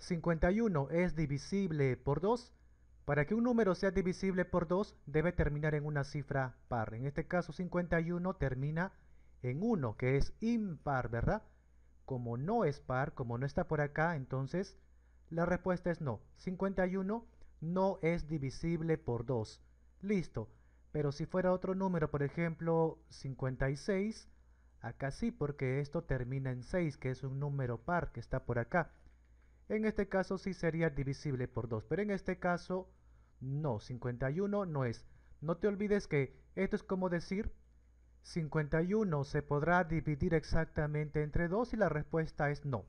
51 es divisible por 2. Para que un número sea divisible por 2, debe terminar en una cifra par. En este caso, 51 termina en 1, que es impar, ¿verdad? Como no es par, como no está por acá, entonces la respuesta es no. 51 no es divisible por 2. Listo. Pero si fuera otro número, por ejemplo, 56, acá sí, porque esto termina en 6, que es un número par que está por acá. En este caso sí sería divisible por 2, pero en este caso no, 51 no es. No te olvides que esto es como decir 51 se podrá dividir exactamente entre 2 y la respuesta es no.